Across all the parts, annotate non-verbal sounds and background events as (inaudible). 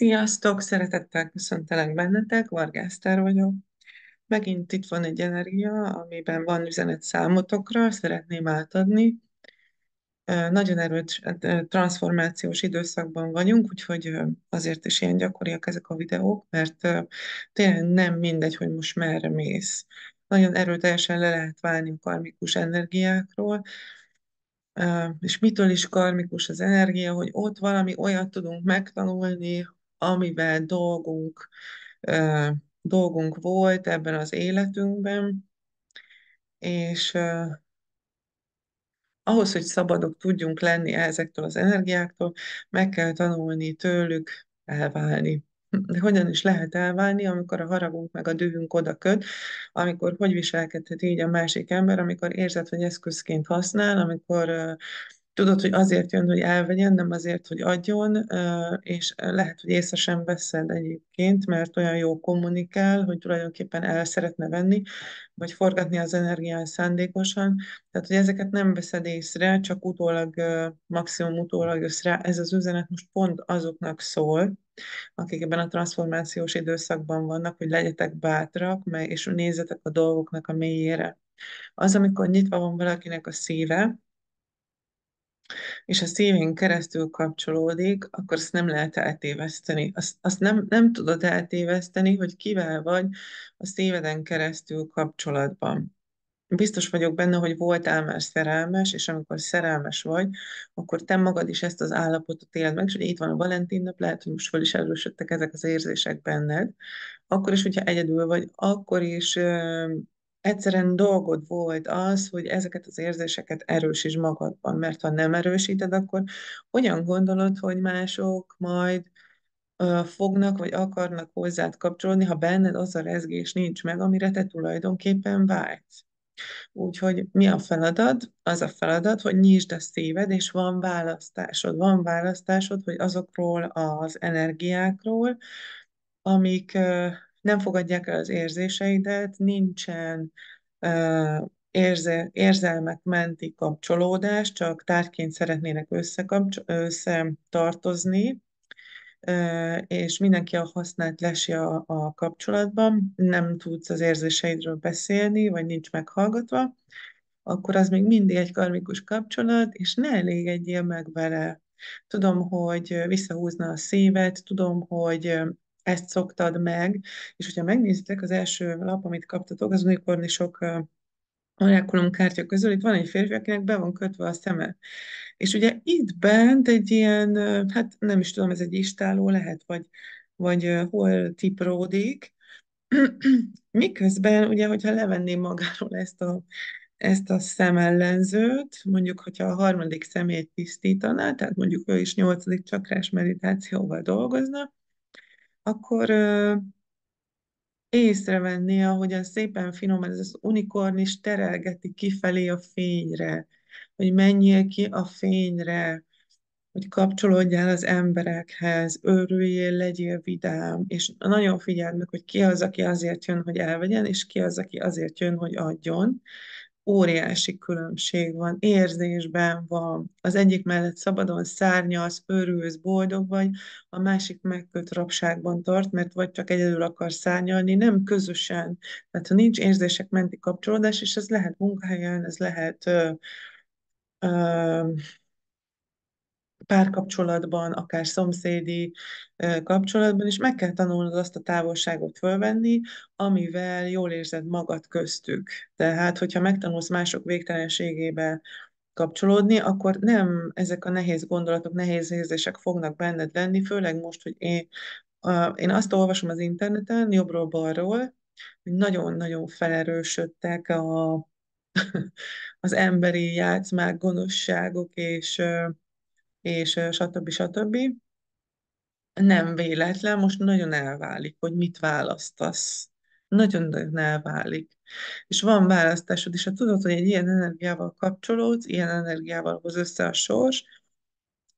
Sziasztok, szeretettel köszöntelek bennetek, Vargászter vagyok. Megint itt van egy energia, amiben van üzenet számotokra, szeretném átadni. Nagyon erős transformációs időszakban vagyunk, úgyhogy azért is ilyen gyakoriak ezek a videók, mert tényleg nem mindegy, hogy most merre mész. Nagyon erőteljesen le lehet válni karmikus energiákról, és mitől is karmikus az energia, hogy ott valami olyat tudunk megtanulni, amivel dolgunk, dolgunk volt ebben az életünkben, és ahhoz, hogy szabadok tudjunk lenni ezektől az energiáktól, meg kell tanulni tőlük elválni. De hogyan is lehet elválni, amikor a haragunk meg a dühünk oda köt, amikor hogy viselkedhet így a másik ember, amikor érzed, hogy eszközként használ, amikor uh, Tudod, hogy azért jön, hogy elvegyen, nem azért, hogy adjon, és lehet, hogy észre sem veszed egyébként, mert olyan jó kommunikál, hogy tulajdonképpen el szeretne venni, vagy forgatni az energián szándékosan. Tehát, hogy ezeket nem veszed észre, csak utólag, maximum utólag jössz rá. Ez az üzenet most pont azoknak szól, akik ebben a transformációs időszakban vannak, hogy legyetek bátrak, és nézzetek a dolgoknak a mélyére. Az, amikor nyitva van valakinek a szíve, és a szívén keresztül kapcsolódik, akkor ezt nem lehet eltéveszteni. Azt, azt nem, nem tudod eltéveszteni, hogy kivel vagy a szíveden keresztül kapcsolatban. Biztos vagyok benne, hogy voltál már szerelmes, és amikor szerelmes vagy, akkor te magad is ezt az állapotot éled meg, és ugye itt van a Valentin nap, lehet, hogy most föl is erősödtek ezek az érzések benned. Akkor is, hogyha egyedül vagy, akkor is egyszerűen dolgod volt az, hogy ezeket az érzéseket erősíts magadban, mert ha nem erősíted, akkor hogyan gondolod, hogy mások majd fognak vagy akarnak hozzád kapcsolódni, ha benned az a rezgés nincs meg, amire te tulajdonképpen vágysz. Úgyhogy mi a feladat? Az a feladat, hogy nyisd a szíved, és van választásod. Van választásod, hogy azokról az energiákról, amik uh, nem fogadják el az érzéseidet, nincsen uh, érze, érzelmek menti kapcsolódás, csak tárgyként szeretnének összekapcs- összetartozni, és mindenki a hasznát lesi a, a kapcsolatban, nem tudsz az érzéseidről beszélni, vagy nincs meghallgatva, akkor az még mindig egy karmikus kapcsolat, és ne elégedjél meg vele. Tudom, hogy visszahúzna a szívet, tudom, hogy ezt szoktad meg, és hogyha megnézitek, az első lap, amit kaptatok, az unikornisok kártya közül, itt van egy férfi, akinek be van kötve a szeme. És ugye itt bent egy ilyen, hát nem is tudom, ez egy istáló lehet, vagy, vagy hol tipródik, (clears throat) miközben ugye, hogyha levenném magáról ezt a, ezt a szemellenzőt, mondjuk, hogyha a harmadik szemét tisztítaná, tehát mondjuk ő is nyolcadik csakrás meditációval dolgozna, akkor ö, észrevenni, ahogyan szépen finom ez az is terelgeti kifelé a fényre, hogy menjél ki a fényre, hogy kapcsolódjál az emberekhez, örüljél, legyél vidám, és nagyon figyeld meg, hogy ki az, aki azért jön, hogy elvegyen, és ki az, aki azért jön, hogy adjon, óriási különbség van, érzésben van. Az egyik mellett szabadon szárnyalsz, örülsz, boldog vagy, a másik megköt rabságban tart, mert vagy csak egyedül akar szárnyalni, nem közösen. Tehát ha nincs érzések menti kapcsolódás, és ez lehet munkahelyen, ez lehet ö, ö, párkapcsolatban, akár szomszédi kapcsolatban, és meg kell tanulnod azt a távolságot fölvenni, amivel jól érzed magad köztük. Tehát, hogyha megtanulsz mások végtelenségébe kapcsolódni, akkor nem ezek a nehéz gondolatok, nehéz érzések fognak benned lenni, főleg most, hogy én, én azt olvasom az interneten, jobbról-balról, hogy nagyon-nagyon felerősödtek a, (laughs) az emberi játszmák, gonoszságok és és stb. stb. Nem véletlen, most nagyon elválik, hogy mit választasz. Nagyon-nagyon elválik. És van választásod, és ha tudod, hogy egy ilyen energiával kapcsolódsz, ilyen energiával hoz össze a sors,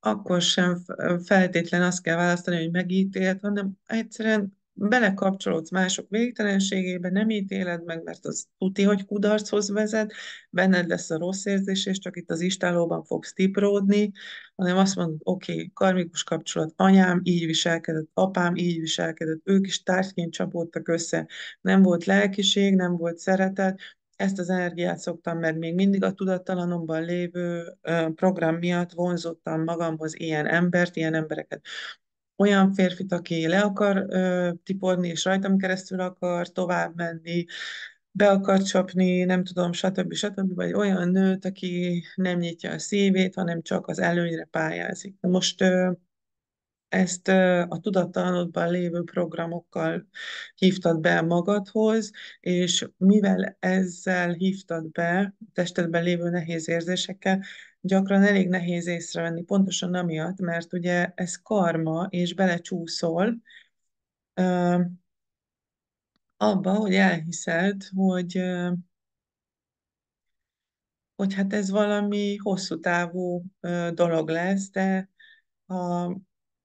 akkor sem feltétlen azt kell választani, hogy megítélt, hanem egyszerűen belekapcsolódsz mások végtelenségébe, nem ítéled meg, mert az tuti, hogy kudarchoz vezet, benned lesz a rossz érzés, és csak itt az istálóban fogsz tipródni, hanem azt mondod, oké, okay, karmikus kapcsolat, anyám így viselkedett, apám így viselkedett, ők is társként csapódtak össze, nem volt lelkiség, nem volt szeretet, ezt az energiát szoktam, mert még mindig a tudattalanomban lévő program miatt vonzottam magamhoz ilyen embert, ilyen embereket olyan férfit, aki le akar ö, tiporni, és rajtam keresztül akar tovább menni, be akar csapni, nem tudom, stb. stb. vagy olyan nőt, aki nem nyitja a szívét, hanem csak az előnyre pályázik. Na most ö, ezt a tudattalanodban lévő programokkal hívtad be magadhoz, és mivel ezzel hívtad be, a testedben lévő nehéz érzésekkel, gyakran elég nehéz észrevenni, pontosan amiatt, mert ugye ez karma, és belecsúszol ö, abba, hogy elhiszed, hogy, ö, hogy hát ez valami hosszú távú ö, dolog lesz, de ha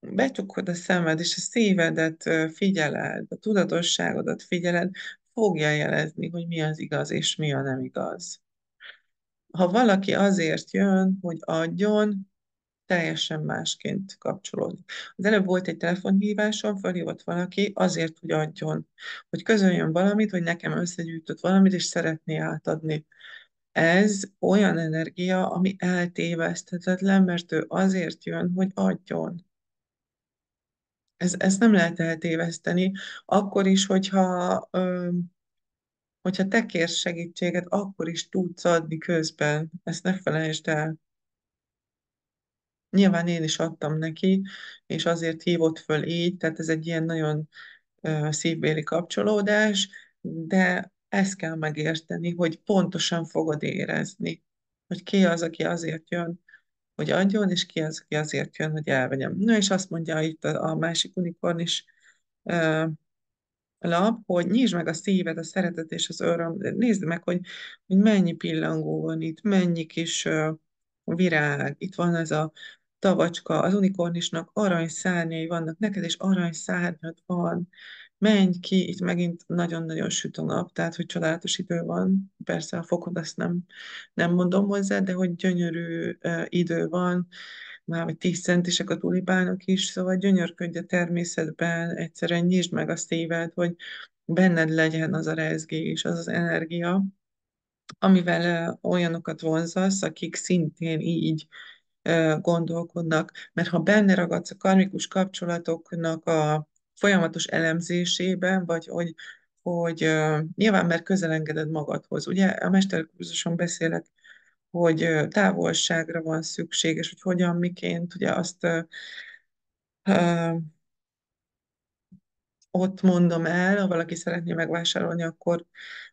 becsukod a szemed, és a szívedet figyeled, a tudatosságodat figyeled, fogja jelezni, hogy mi az igaz, és mi a nem igaz ha valaki azért jön, hogy adjon, teljesen másként kapcsolódik. Az előbb volt egy telefonhívásom, felhívott valaki azért, hogy adjon, hogy közöljön valamit, hogy nekem összegyűjtött valamit, és szeretné átadni. Ez olyan energia, ami eltéveszthetetlen, mert ő azért jön, hogy adjon. Ez, ezt nem lehet eltéveszteni, akkor is, hogyha ö, hogyha te kérsz segítséget, akkor is tudsz adni közben. Ezt ne felejtsd el. Nyilván én is adtam neki, és azért hívott föl így, tehát ez egy ilyen nagyon szívbéli kapcsolódás, de ezt kell megérteni, hogy pontosan fogod érezni, hogy ki az, aki azért jön, hogy adjon, és ki az, aki azért jön, hogy elvegyem. Na, és azt mondja itt a, másik unikorn is, lap, hogy nyisd meg a szíved, a szeretet és az öröm. Nézd meg, hogy, hogy mennyi pillangó van itt, mennyi kis uh, virág. Itt van ez a tavacska, az unikornisnak arany szárnyai vannak, neked is arany szárnyad van. Menj ki, itt megint nagyon-nagyon süt a nap, tehát hogy csodálatos idő van. Persze a fokod azt nem, nem mondom hozzá, de hogy gyönyörű uh, idő van már vagy tíz centisek a tulipának is, szóval gyönyörködj a természetben, egyszerűen nyisd meg a szíved, hogy benned legyen az a rezgés, az az energia, amivel olyanokat vonzasz, akik szintén így gondolkodnak, mert ha benne ragadsz a karmikus kapcsolatoknak a folyamatos elemzésében, vagy hogy, hogy nyilván mert közelengeded magadhoz. Ugye a mesterkurzuson beszélek hogy távolságra van szükség, és hogy hogyan, miként, ugye azt uh, uh, ott mondom el, ha valaki szeretné megvásárolni, akkor,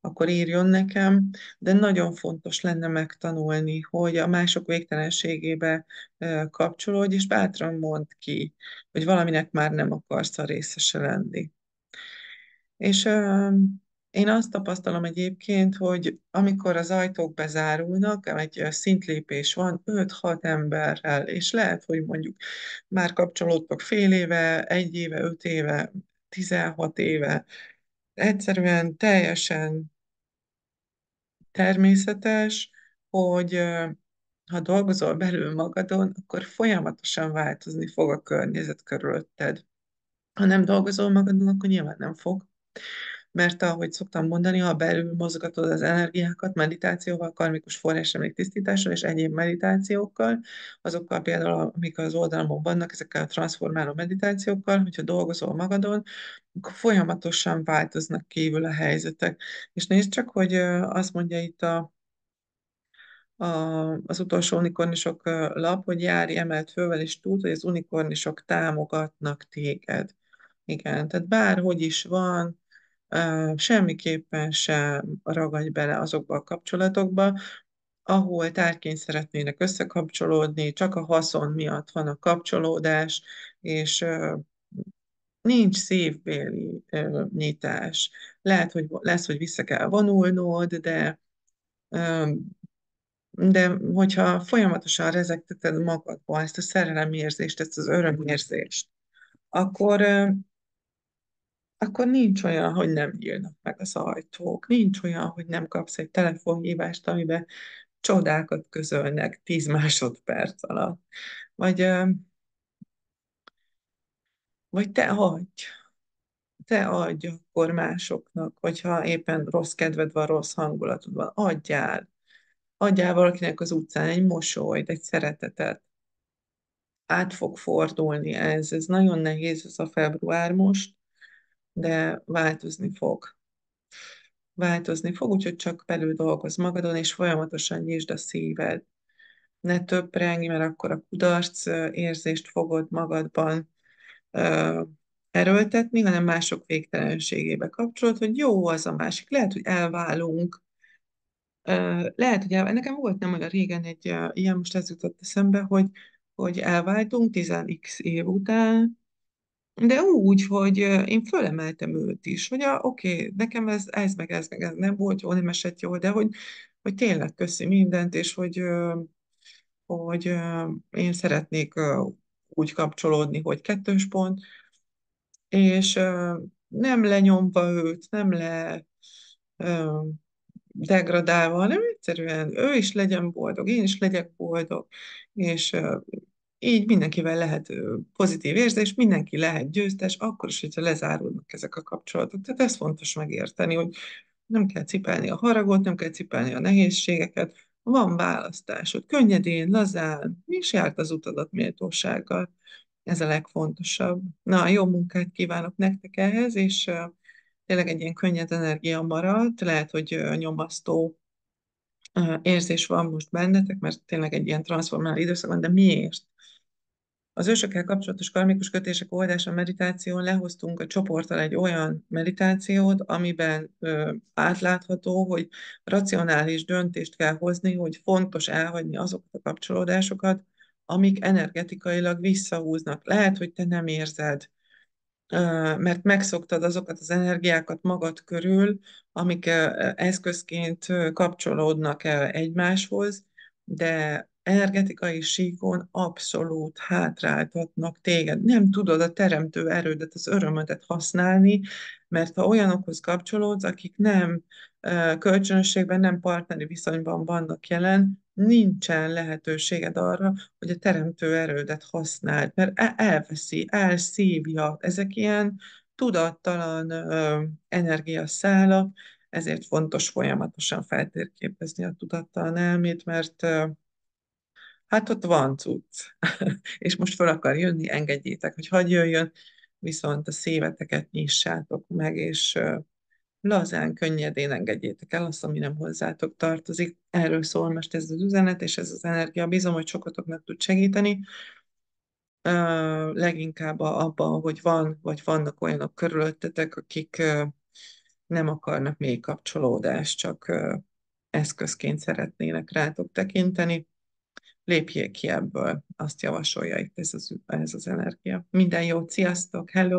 akkor írjon nekem, de nagyon fontos lenne megtanulni, hogy a mások végtelenségébe kapcsolódj, és bátran mondd ki, hogy valaminek már nem akarsz a részese lenni. És én azt tapasztalom egyébként, hogy amikor az ajtók bezárulnak, egy szintlépés van 5-6 emberrel, és lehet, hogy mondjuk már kapcsolódtak fél éve, egy éve, öt éve, 16 éve, egyszerűen teljesen természetes, hogy ha dolgozol belül magadon, akkor folyamatosan változni fog a környezet körülötted. Ha nem dolgozol magadon, akkor nyilván nem fog mert ahogy szoktam mondani, ha belül mozgatod az energiákat meditációval, karmikus forrásemlék tisztítással és egyéb meditációkkal, azokkal például, amik az oldalamon vannak, ezekkel a transformáló meditációkkal, hogyha dolgozol magadon, akkor folyamatosan változnak kívül a helyzetek. És nézd csak, hogy azt mondja itt a a, az utolsó unikornisok lap, hogy járj emelt fővel, és tud, hogy az unikornisok támogatnak téged. Igen, tehát bárhogy is van, semmiképpen se ragadj bele azokba a kapcsolatokba, ahol tárként szeretnének összekapcsolódni, csak a haszon miatt van a kapcsolódás, és nincs szívbéli nyitás. Lehet, hogy lesz, hogy vissza kell vonulnod, de de hogyha folyamatosan rezegteted magadba ezt a szerelemérzést, ezt az örömérzést, akkor akkor nincs olyan, hogy nem nyílnak meg az ajtók, nincs olyan, hogy nem kapsz egy telefonhívást, amiben csodákat közölnek tíz másodperc alatt. Vagy, vagy te adj, te adj akkor másoknak, hogyha éppen rossz kedved van, rossz hangulatod van, adjál. Adjál valakinek az utcán egy mosolyt, egy szeretetet. Át fog fordulni ez, ez nagyon nehéz ez a február most, de változni fog. Változni fog, úgyhogy csak belül dolgoz magadon, és folyamatosan nyisd a szíved. Ne töprengj, mert akkor a kudarc érzést fogod magadban erőltetni, hanem mások végtelenségébe kapcsolod, hogy jó az a másik, lehet, hogy elválunk, lehet, hogy el... nekem volt nem olyan régen egy ilyen, most ez jutott eszembe, hogy, hogy elváltunk 10x év után, de úgy, hogy én fölemeltem őt is, hogy a, oké, okay, nekem ez, ez meg ez meg ez nem volt jó, nem esett jól, de hogy, hogy tényleg köszi mindent, és hogy, hogy én szeretnék úgy kapcsolódni, hogy kettős pont, és nem lenyomva őt, nem le degradálva, hanem egyszerűen ő is legyen boldog, én is legyek boldog, és így mindenkivel lehet pozitív érzés, mindenki lehet győztes, akkor is, hogyha lezárulnak ezek a kapcsolatok. Tehát ez fontos megérteni, hogy nem kell cipelni a haragot, nem kell cipelni a nehézségeket, van választásod, könnyedén, lazán, mi is járt az utadat méltósággal. Ez a legfontosabb. Na, jó munkát kívánok nektek ehhez, és tényleg egy ilyen könnyed energia maradt, lehet, hogy nyomasztó érzés van most bennetek, mert tényleg egy ilyen transformál időszak van, de miért? Az ősökkel kapcsolatos karmikus kötések oldása meditáción lehoztunk a csoporttal egy olyan meditációt, amiben ö, átlátható, hogy racionális döntést kell hozni, hogy fontos elhagyni azokat a kapcsolódásokat, amik energetikailag visszahúznak. Lehet, hogy te nem érzed, mert megszoktad azokat az energiákat magad körül, amik eszközként kapcsolódnak egymáshoz, de energetikai síkon abszolút hátráltatnak téged. Nem tudod a teremtő erődet, az örömödet használni, mert ha olyanokhoz kapcsolódsz, akik nem kölcsönösségben, nem partneri viszonyban vannak jelen, nincsen lehetőséged arra, hogy a teremtő erődet használd, mert e-, elveszi, elszívja. Ezek ilyen tudattalan energiaszálak, ezért fontos folyamatosan feltérképezni a tudattalan elmét, mert hát ott van cucc, (laughs) és most fel akar jönni, engedjétek, hogy hagyj jöjjön, viszont a szíveteket nyissátok meg, és lazán, könnyedén engedjétek el azt, ami nem hozzátok tartozik. Erről szól most ez az üzenet, és ez az energia. Bízom, hogy sokatoknak tud segíteni. Uh, leginkább abban, hogy van, vagy vannak olyanok körülöttetek, akik uh, nem akarnak mély kapcsolódást, csak uh, eszközként szeretnének rátok tekinteni lépjél ki ebből, azt javasolja itt ez az, ez az energia. Minden jó, sziasztok, hello!